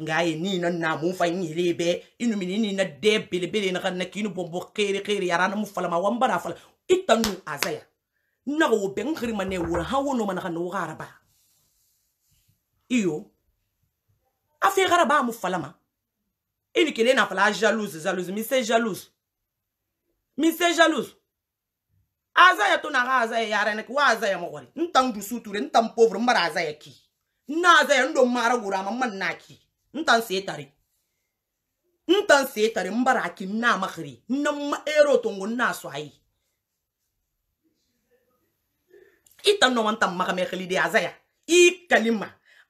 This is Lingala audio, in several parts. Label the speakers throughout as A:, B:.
A: ngaye ni na na mu fa ni lebe inu mini ni na de bele bele na kana kinu bombo kere kere yara na mu fala ma wamba na fala itanu azaya na go ben khiri mane wura ha wono mana kana wo garaba iyo afi garaba mu fala ma ini kele na fala jalouse jalouse mi se jalouse mi se jalouse azaya to na ga azaya yara na ki wa azaya mo gore ntan du suture ntan pauvre mbara azaya ki na azaya ndo mara gura ma man na ki ntanseetare ntanseetare mbaraki nnaamakhiri nnamma erotongo nnaaswayi itanonga ntammakamekhilide azaya ikalima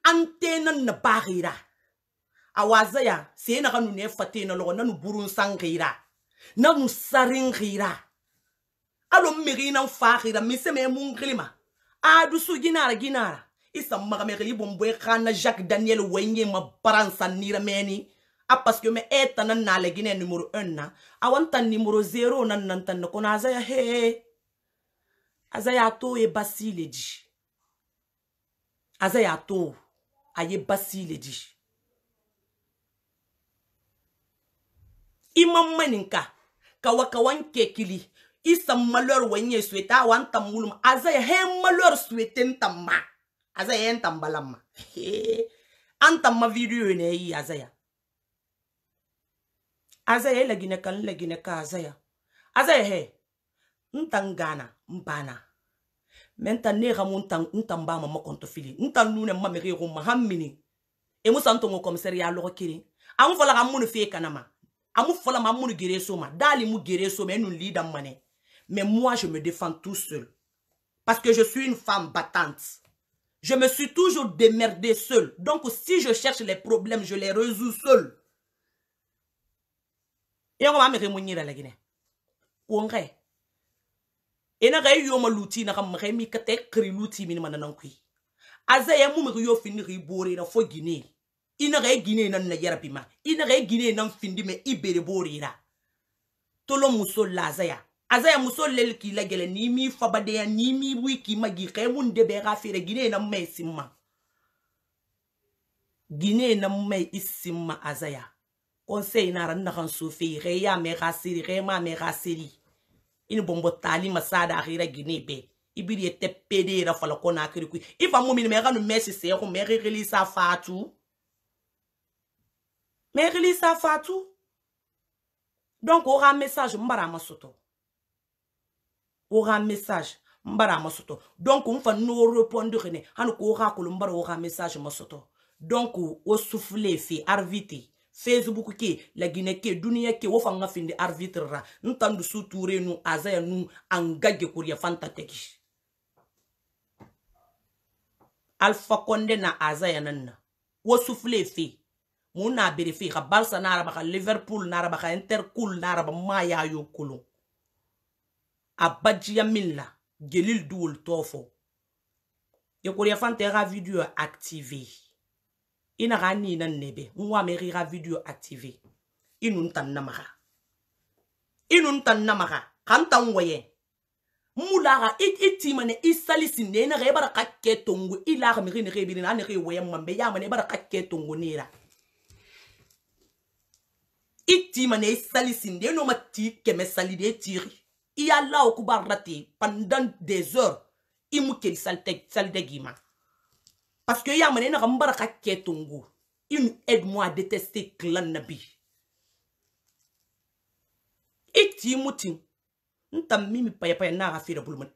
A: antena nnabakhira awazaya seenakha nune fatena logo nanu burunsankhira nanu sarinkhira alo mmekhina nfaakhira miseme emunkhilima adu su ginara ginara isa magamegeli bomboe khana jacques daniel wenyema baransa nirameni a paske me e tana nalegine numero 1 na awanta numero 0 nan nantanna kono azaya he azaya to ye basi le di azaya to aye basi le di imammaninka kawa kawan kekili isa malheur wenye sueta awanta mulum azaya he malheur sueten tamma aza ya yan tambalan ma an tamma video ne yi aza ya aza ya e lagine kan e lagine ka aza ya aza ya he ntan gana mbana menta ne ga mun tan ntan ba ma makonto fili ntan nune ma mere go ma hammini e musa ntongo komisari ya logo kiri amu fola ga munu fe kana ma amu fola ma munu gere so ma dali mu gere so ma enu leader mane mais moi je me défends tout seul parce que je suis une femme battante Je me suis toujours démerdée seul. Donc, si je cherche les problèmes, je les résous seul. Et on va me remonter à la Guinée. Congrès. Et on va eu ma l'outil, n'a pas mis que t'es n'a pas Azaya mou me la fini On na fo Guinée. Ina la Guinée nan na remonter Ina la Guinée nan va me ibere borira. Tolo muso lazaya. aza ya muso leli k'i lagɛlɛ n'i m'i fabadeya n'i m'i bui k'i ma k'i xɛ mun de bɛɛ k'a feere gine na mumɛ i simma gine na mumɛ i simma azaya conseil nara n naxan sofe xɛ y'a mɛ xa seri xɛ m'a mɛ xa seri i ni bɔnbɔ taali ma saa da xira gine bɛɛ i biri ye tɛ pede yɛrɛ fala kɔ n'a kiri koyi i fa mu mini mɛ xa nu mɛ sisɛ xu mɛ xexeli sa faatu mɛ xeli sa faatu donc o xa message n bara a ma sotɔ oga message mbara mosoto donc mfa no répondre ne hanu ko ga ko mbara oga message mosoto donc o souffler fi arviti facebook ke lagine ke duniya ke wo fanga finde arbitre ra ntandu su ture nu azaya nu angage kuriya fanta teki alpha konde na azaya nanna wo souffler fi mun na bere fi ka barça na araba ka liverpool na araba ka intercool na araba ma ya yo kulun a bajiya min la gelil duwol tɔ fɔ ekoriyafan tɛ ka video active i na ka ni na nɛbɛ n wa mɛ k'i ka video active i nu ta namaga i nu ta namaga ka n ta n wɔyɛ mulaga i tima ne i salisi e e ne na e ga e bara ka kɛ tongo i laga mɛ ne ke bi na ne ke wɔyɛ mambe ya ma ne bara ka kɛ tongo ne ra i tima ne i salisi ne no ma ti kɛmɛ sali de tiri Il a la okubarra ten pendant des heures i mu keli salidɛgi parce que y'a mana i naga n bara tongo aide moi à détester clan nabi. Et i t'i mimi ten n payapaya n'a ka feere bulu mɔnɛ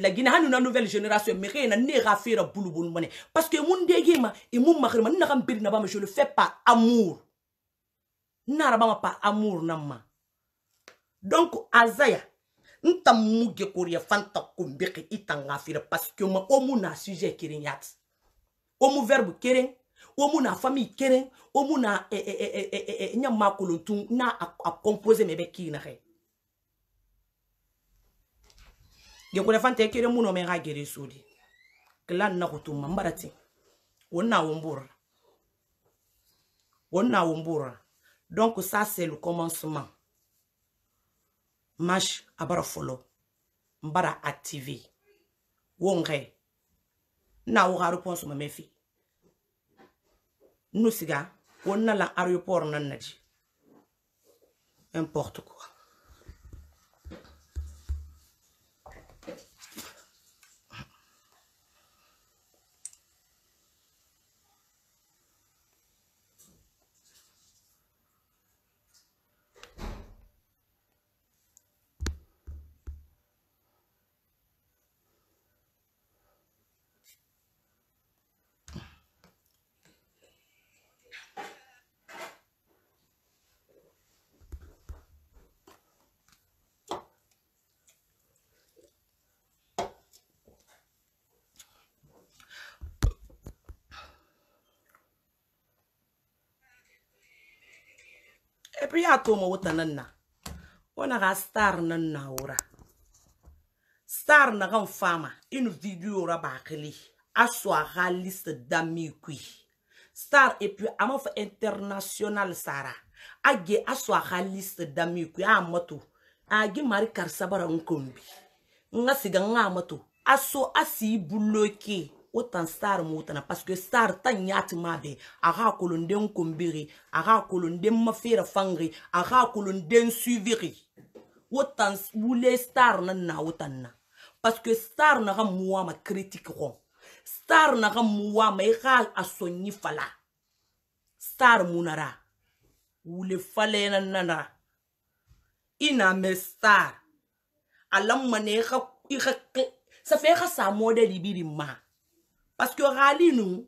A: la t'i mu na nouvelle génération mɛ kɛyɛ na ne ka feere moné. parce que mon dege et i ma n na ba je le fais pas amour n araba amour na donc azaya ntamuge koria fanta kumbeke itangafira parce que ma omu na sujet keren omu verbe kirin, omu na famille kirin, omu na eh, eh, eh, eh nya na a composer mebe kina re gekore fanta keren muno me ga gere sodi klan na kutuma mbarati wonna wombura wonna wombura donc ça c'est le commencement marche a bara fɔlɔ n bara active wo n kɛ na wo ka aéroport sɔmɔ mɛ fi n'u siga wo na la aéroport na naji importe quoi epi ya toma wuta nan na wana ga star nan na wura star na gan fama inu video ra ba kili aso a ga liste dami kui star epi ama fa international sara age aso a ga liste dami kui a ah, moto a gi mari karsabara nkombi nga siga nga ah, moto aso asi buloke o tan sar m'o tana paske sar tan yati mabe aga kolonden kumbiri aga kolonden mafira fangri aga kolonden suiviri o tan wule star nan na o tan na paske star na ga muwa ma critique ron star na ga muwa ma ga asonyi fala star munara wule fale nan nana ina me star alamma ne ga safe ga sa model ibiri ma parce que rali nu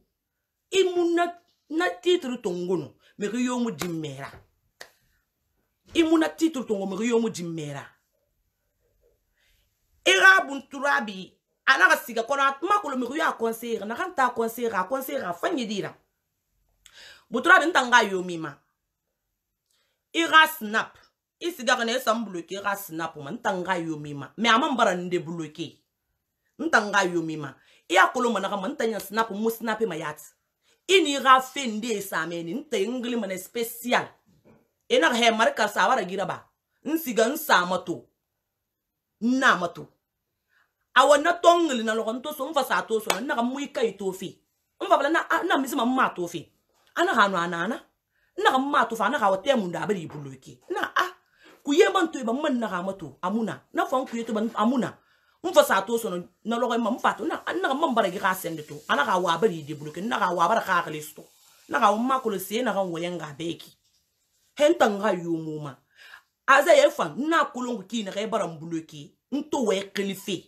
A: i mu na na titre tongonu me ko yomu dimmera i mu na titre tongo me ko yomu dimmera ira bunturabi ala ka siga kɔnɔ a kuma kolo mi ko y'a conseillera na kan t'a conseillera a conseillera fa ɲɛ dira bunturabi n tan k'a yo min ma i ka snap i siga kana i san bloke i ka snap ma n tan k'a yo min ma mɛ a ma n bara n de bloke n tan k'a yo min ma iya kolo mana ka manta nya snap mu snap ma yat ini ga fendi e sa me ni nta ingli mana special ina he marka sawara gira ba nsiga nsa mato na mato awa na tongli na logo nto so mfa sa to so na ga mu ikai e tofi mfa bala na na misi mamma tofi ana ga no anana na ga mamma tofa na ga wote mu nda bari buluki na a kuye ban to ba man na ga mato amuna na fon kuye to ban amuna mun fa sa to sono na logo mam fa to na na mam bara gi ga sende to ana ga wa bari de bloke na ga wa bara ka ga listo na ga umma ko se na ga woyen ga beki hentan ga yumu ma aza ye fa na kulungu ki na ga bara mbloke nto we kilife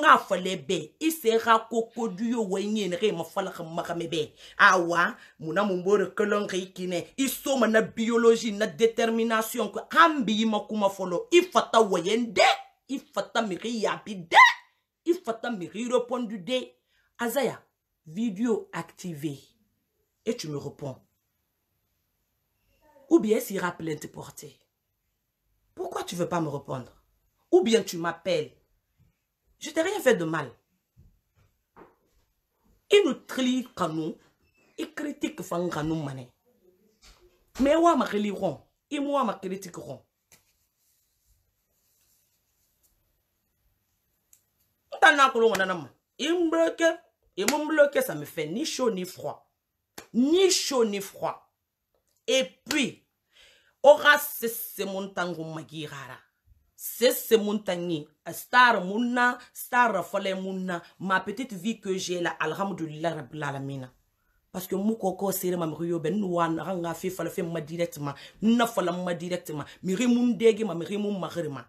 A: nga fale be ise ga koko duyo wenye ne ge mafala ga magame be awa muna mumbore kolon ge ikine iso mana biologie na determination ko ambi makuma folo ifata weyende Il faut il réponde. me Il il faut que miri répondu de Azaya, vidéo activée. Et tu me réponds. Ou bien rappelle plainte portée. Pourquoi tu veux pas me répondre Ou bien tu m'appelles. Je t'ai rien fait de mal. Il nous trie Ils Il critique nous Mané. Mais moi, ma reliront. Et moi, ma critiqueront. ça n'a pas nanamo il me bloque il me bloque ça me fait ni chaud ni froid ni chaud ni froid et puis ora sese montango magirara sese montangi star munna star fole munna ma petite vie que j'ai là alhamdulillah rabbil alamin parce que moko ko sere ma mriyo ben wan ranga fi fala fi ma directement na fala ma directement mi rimun dege ma mi rimun magrima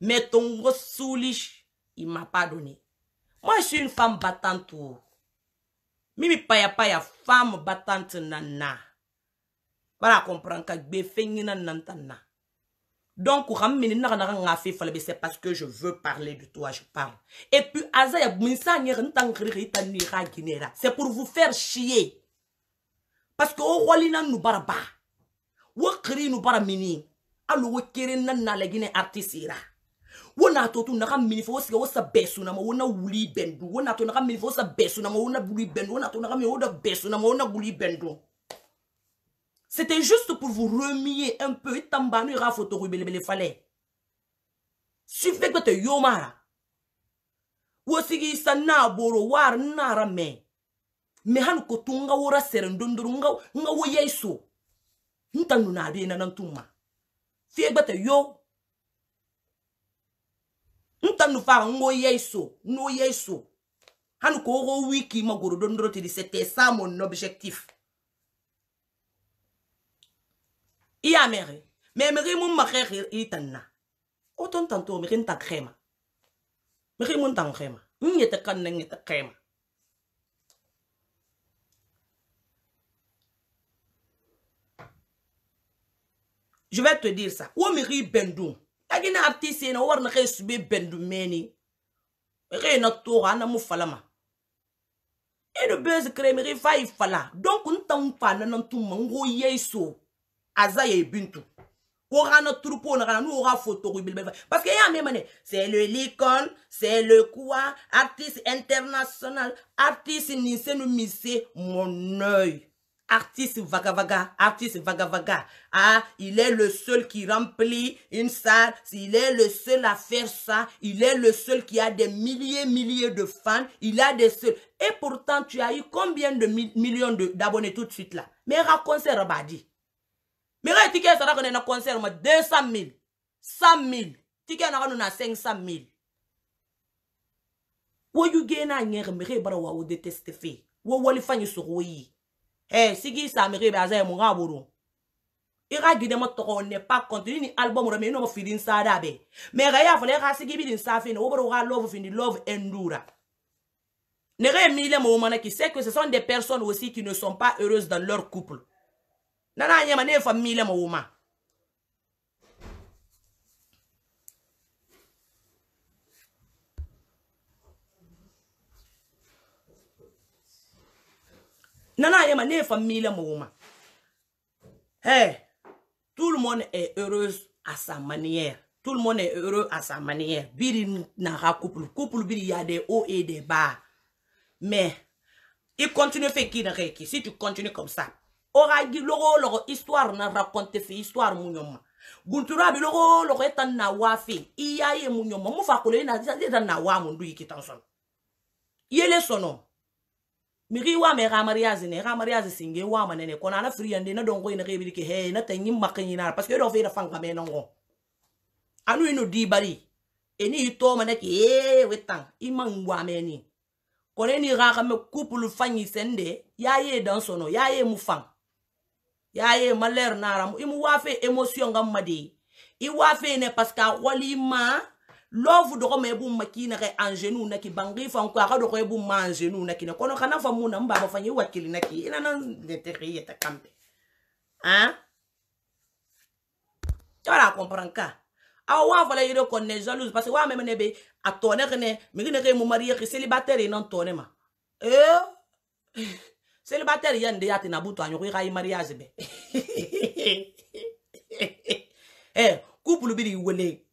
A: Mais ton gros souli, il m'a pas donné. Moi, je suis une femme battante. Mimi, pa yapa yapa, femme battante nana. Voilà, comprends, que fengi nana nana nana. Donc, kou rammeni nana nana nana nana c'est parce que je veux parler de toi, je parle. Et puis, aza yap, moussa nyer n'en tangri rita nira, guinéra. C'est pour vous faire chier. Parce que, ou walina n'ou barba. Ou kri n'ou bara mini. Alou kri nana, le guiné artiste ira. wona to tu naga mini fo sika wosa besu na ma wona wuli bendu wona to naga mini fo wosa besu na ma wona wuli bendu wona to naga mini wona besu na ma wona wuli bendu c'était juste pour vous remuer un peu et tambanu ira photo rubele bele fallait suffit que te yomara wosigisa naboro wara nara me me hanu ko tunga wora sere ndondoro nga nga wo yeso nta nuna arena nantuma fiye gbata yo Nou tan nou fwa, nou yey sou, nou yey sou. Han nou koro wiki magourou, don droti li, se te sa mon objektif. I a meri, me meri moun makeril itan na. O ton tantou, meri moun tan krema. Meri moun tan krema. Nye te kanne, nye te krema. Je ve te dir sa, ou meri bendoum. tagi na abti sena war na kay sube bendu meni kay na to ana mu falama eno beze kreme kay fay e fala donc ntan pa na nan tumma ngo yeso aza ye bintu ko rana troupeau na rana nous aura photo parce que ya même c'est le licon c'est le quoi artiste international artiste ni c'est nous misser mon œil artiste vagavaga, artiste vagavaga. Ah, il est le seul qui remplit une salle, il est le seul à faire ça, il est le seul qui a des milliers, milliers de fans, il a des seuls. Et pourtant, tu as eu combien de millions d'abonnés tout de suite là Mais raconte Badi Mais là, tu ça qu'on un concert, 200 000, 100 000, tu on a 500 000. Wo yu gena un mere wa wo eh sigi samiri be azai mu ngaburu ira gide mo toko ne pa continue ni album ro me no fi din sada be me ga ya fole ga sigi bi din safi no woboro ga love fi ni love endura ne re mi le mo mana ki c'est que ce sont des personnes aussi qui ne sont pas heureuses dans leur couple nana nyama ne fa mi le mo ma Nana ma ne famille Mouma. Hey, tout le monde est heureux à sa manière. Tout le monde est heureux à sa manière. Biri nara couple. Couple, biri y a des hauts et des bas. Mais, il continue fait qui n'a Si tu continues comme ça, aura dit loro loro histoire n'a raconté fait histoire mounyoma. Guntura bi loro loro etan na wafi. Iya ye mounyoma. Moufa kule na disa disa na wa mundu yiki tanson. Yele sono. migi wa me ga mariage ne ga mariage singe wa manene kona na free ande na dongo ina gebiri ke he na tanyi makanyi na parce que do fe na fanga me nongo anu ino di bari eni ito mane ke e wetan iman wa me ni kone ni ga ga me couple fanyi sende ya ye dan sono ya ye mu fan ya ye maler na ramu imu wa fe emotion ga made i wa fe ne parce que wali ma lovu doko e ma ebu makina ke angenu na ki bangi fa nko aka doko ebu ma angenu na kina kono kana fa muna mba ma fanyi wakili na ki ina e na neteri yeta kampe hein tu vas la comprendre ka awa wa vala yire ko ne jalouse parce que wa meme ne be a tone kene mi kine ke mu marié ki célibataire ina e tone ma eh célibataire yande ya tina buto anyo ko ga mariage be eh couple bi di wele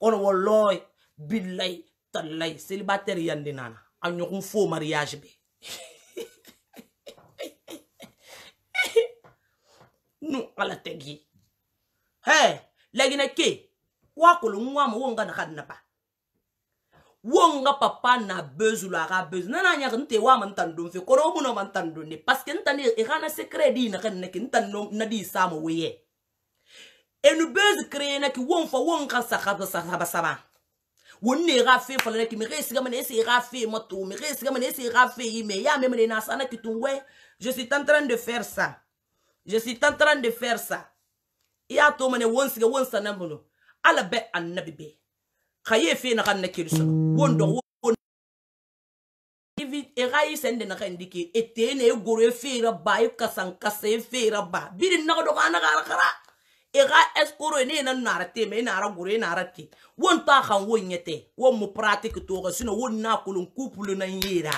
A: kono wallahi billahi tallahi célibataire yandi nana a ɲɔgɔn fo mariage be nu ala tegi he lagina ke wakolo ngwama wo nga nakadi napa wo nga papa na bezu la ga bezu nana nya nte wa man tan don fe kono muno man tan don ne parce que ntani e gana secret di na kan ne kin tan no na di samo weye enu bezi krena ki won fa won ka sakaba sakaba saba wonne ra fe fa ki me resiga mene esi ra fe moto me resiga mene esi ra fe me ya meme na sana ki tunwe je suis en train de faire ça je suis en train de faire ça ya to mene won siga won sana mulo ala be annabi be kaye fe na kan na kirso won do won erai sende na kan dike etene goro fe ra ba ka san ka se fe ra ba bidin na do kana kara ega eskoro ne na nara te me nara gure nara te won ta kan won nyete won mu pratique to ga sino won na kulun couple na yera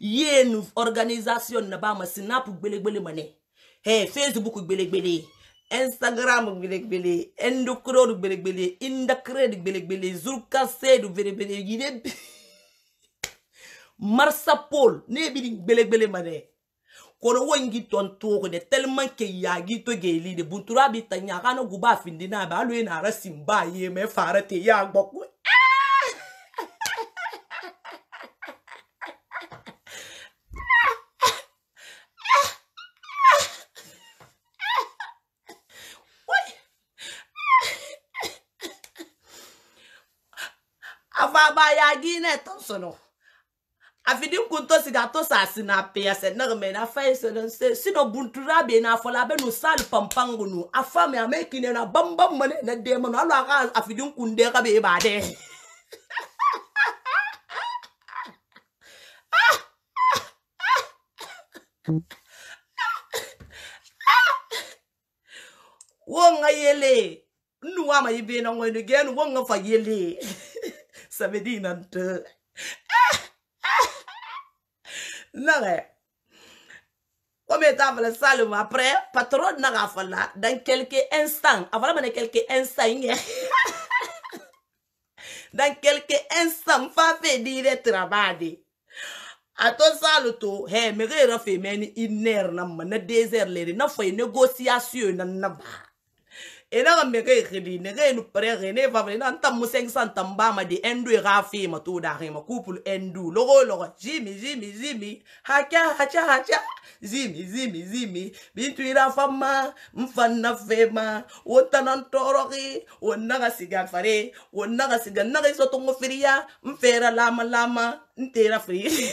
A: yenu organisation na ba ma snap gbelegbele mane he facebook gbelegbele instagram gbelegbele endokro gbelegbele indakred gbelegbele zulka sedu gbelegbele yide marsa paul ne bi gbelegbele mane Koro wengi ton tou kone, telman ke yagi to geli de. Boutoura bitan yaka nou kouba fin dinan ba, lwen ara simba ye men fara te yag bok we. Afan ba yagi netan sono. Afi di mkun to si da to sa sin api ase, nare men a faye se nan se. Si nou buntura be nan fola be nou sali pampangou nou. A fame a mekine nan bam bam mwene, ne deme nan alwa kwa afi di mkun de kabe i e bade. Ou nga yele, nou a mayi be nan woyne gen, ou nga faye le. Sabi di nan te. naga o me ta fala salum après patron naga fala dans quelques instants avant mais quelques instants dans quelques instants fa fait dire travail a to salu to he me re fe meni une heure na na deux heures le na foi négociation na na ba ena ga meke e gedine ge eno prege ene e favelena nta moseng sa nta mbama di endu e ga a fema to dagema kupul endu logo logo jimi jimi jimi hacha hacha hacha zimi zimi zimi bintu ira fama mfana fema wotana ntorogi wonaga siga fare wonaga siga naga iso tongo firiya mfera lama lama ntera firi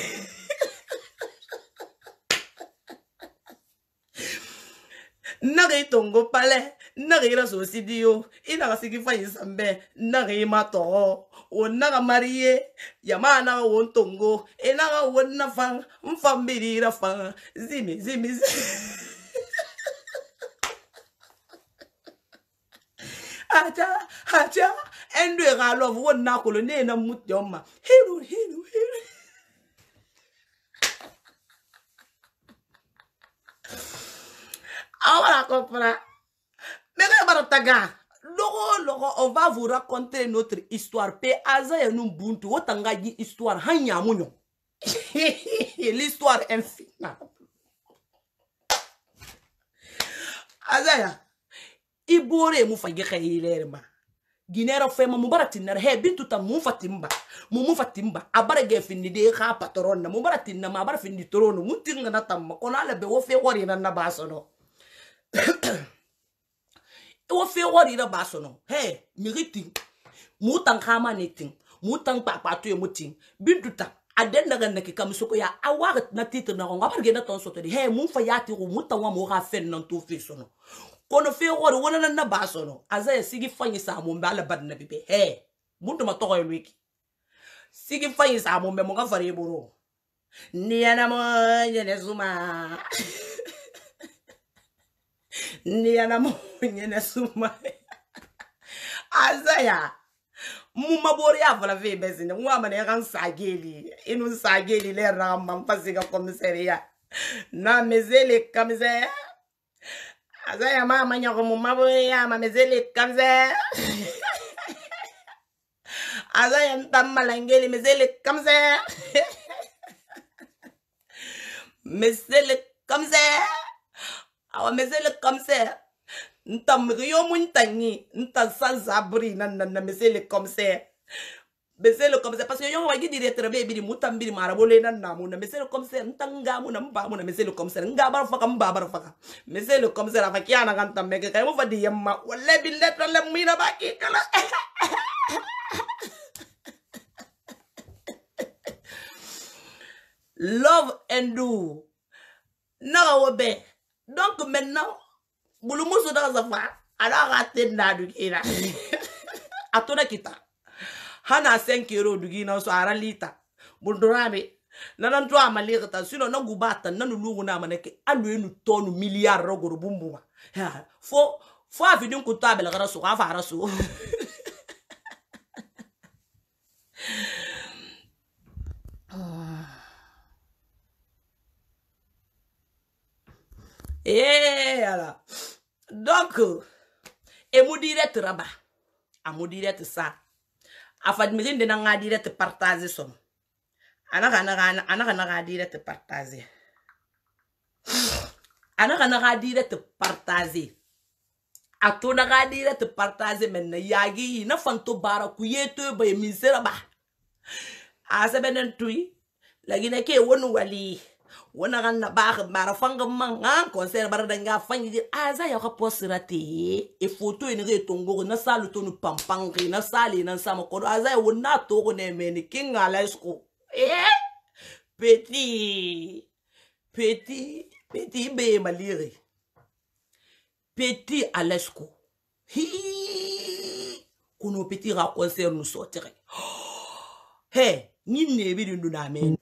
A: naga itongo pale nna ge ira seo se dio ina e ga se ke fanyisambe nna ge ima togo o nna ga marie yama na ga wo ntongo e na ga wo nna fang mfambedi ira fang zimi zimi ata ata endo e ga love wo nna kolo ne na muti oma hiru hiru hiru awara kopra meka barataga logo logo on va vous raconter notre histoire pe aza ya nu mbuntu wotanga gi histoire ha nyamunyo l'histoire infinable azaya i bore mu fage ka yilere ma ginera fema mu bara tinara he bintu ta mu fatimba mu mu fatimba abara ge finni de ka patron na mu bara tinna ma bara finni torono mu tinga na tamma kono ala be wo fe wori na na basono wofe wari yɛrɛ b'a sɔnɔ hɛ miri ten mu tan kama ne ten mu tan kpakpa to ye mu ten bintu tan a den naga nake ka musoko ya a waga na titre na ngonga barge na ton sotori he mun fa yati ko muta wa mo ga fen nan to fe sono kono fe gore wona nan na ba sono aza ya sigi fanyi sa mo mbala bad na bibe he mun to matoko yo wiki sigi fanyi sa mo mbe mo ga fare boro ni ana mo ne zuma niyana munye na suma azaya muma bori ya vola ve bezinde ngwa mane kan sageli inu sageli le rama mpasi ka komisaria na mezele kamze azaya mama nyako muma bori ya mamezele kamze azaya ntamalangeli mezele kamze mezele kamze awamezele comme ça ntamriyo muntangi ntasanza buri nanana mesele comme ça mesele comme ça parce que yo wagi dire très bien biri mutam biri mara bole nanna muna mesele comme ça ntanga muna mba muna mesele comme ça nga bar faka mba bar faka mesele comme ça rafa kiana kan tamme ke kay mo fadi yamma walla billet walla mina baki kala love and do nawa wobe donc maintenant bulumusu ndakazafa anakatenda adugina atona kita hana 5 euro dugina so aralita bundurami nanantu amalikta sino nagubata nanulungu namaneke aluenu tonu milliard rogoro bumbuma fo fo afidin kutu abelakara suko afa ara suko Et eh, alors. Donc, et mon direct rabat. À ah, mon direct ça. A ah, fadmizin de nanga direct partage son. Anaka ah, naga anaka naga direct partager. Anaka naga direct partage. A to direct partage. men yagi na fanto bara kuyete ba misera ba. A benen tui. Lagi neke wonu wali. wona ga nna bage mara fanga manga concert bara danga fangi di aza ya ka posira te e photo ene ge e tongo go na salu to no pampang ge na sale na sama ko aza ya wona to go ne meni kinga e eh? e la sko eh petit petit petit be malire petit à l'esco hi kuno petit ra concert nous sortir hey ni ne bi ndu na meni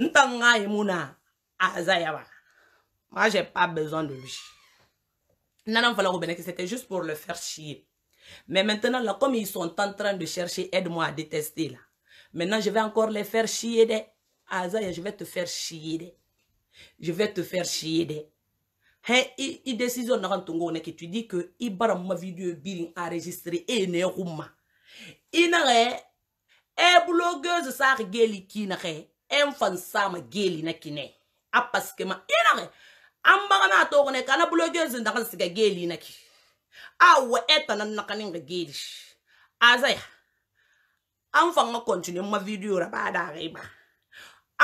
A: Ntanga Emouna Azayaba. Moi, j'ai pas besoin de lui. Nana c'était juste pour le faire chier. Mais maintenant, là, comme ils sont en train de chercher, aide-moi à détester, là. Maintenant, je vais encore les faire chier, des. Azaya, je vais te faire chier, Je vais te faire chier, des. Hey, hein, il décision dans ton que tu dis que il barre ma vidéo à enregistrer. et ne rouma. Il n'a rien. Et eh, blogueuse, ça, qui n'a en fan sama geli na kine a paske ma ina ke an baga na to kone kana bulo gel zin da kan siga geli na ki a wa eta nan na kanin ga geli azaya an fan ma continue ma video ra ba da ga ba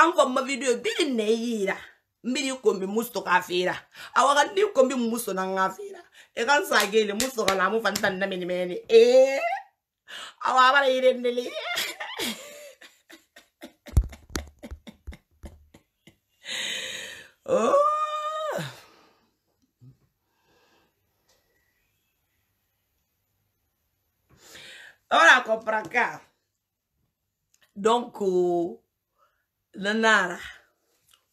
A: an fan ma video bilin ne yira mbiri kombi musto ka fira awaka ndi kombi musto na nga fira e kan sa geli musto kana mu fan tan na meni meni eh awa bara irendele Ơ... Ora compra cá. Donc, nanara,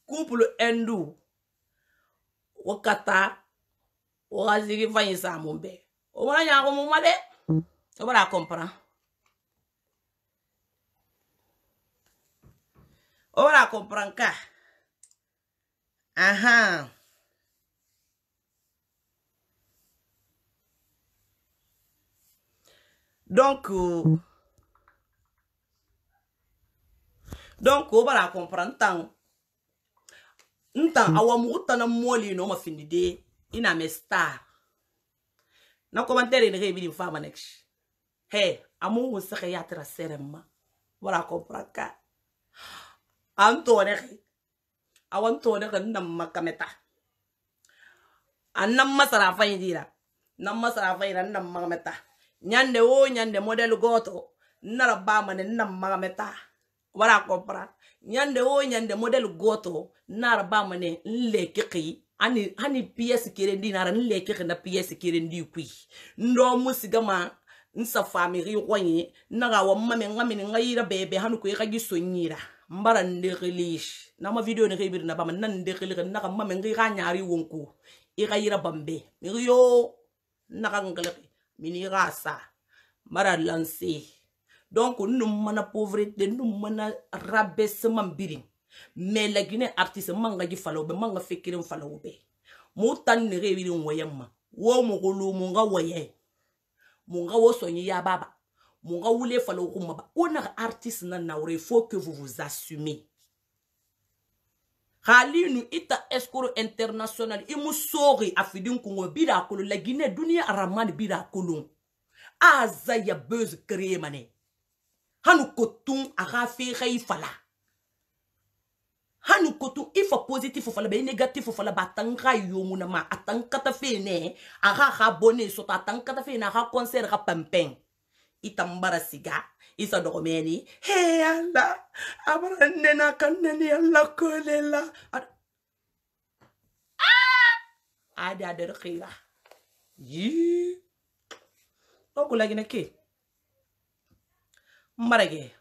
A: couple endu, wakata, wakaziri fanyi samumbe. Omwana nyango mumade, obara compra. Obara compra cá. Aha. Donc, euh, donc on va la comprendre tant. Ntan awa muguta na moli no ma finide ina me star. Na commentaire ne rebi fa manex. Hey, amu wo se ya tra serema. Voilà comprendre ka. Antone awan to da kan nan makameta annan masara fayin e dira nan masara fayin e nan makameta nyande wo nyande model goto nara ba mane nan makameta wara kopra nyande wo nyande model goto nara ba mane nle kiki ani ani PS kerendi nara nle kiki na PS kerendi kui ndo musigama nsa famiri kwanyi naga wa mame ngamini ngayira bebe hanu kuyi kagi sonyira mbara ndegelish na ma video ne gebir na ba man nan degelige na ka mame ngi ga nyaari wonku i e ga yira bambe ngi yo na ka ngelege mini ga sa mara lancer donc nu mana pauvreté nu mana rabaissement mbiri mais la guinée artiste manga ji falaw be manga fekirin falaw be mu tan ne gebir woyamma wo mo ko lu mo nga woye mo nga wo sonyi ya baba mungaule fala ukumaba ona artiste na naure il faut que vous vous assumez nous ita escoro international sori afidin kungo bira kolo la guinée dunia araman bira kolo aza ya buzz créer mané hanu rafé aga fala ifala hanu il faut positif fala be negatif fala ba tanka yomuna ma atankata fene aga ga bone sota atankata fene ra concert ra pampeng itambara siga isa dogomeni he yalla abara nena kannani yalla kolela ada ada ah! khira yi oku lagi na ke marage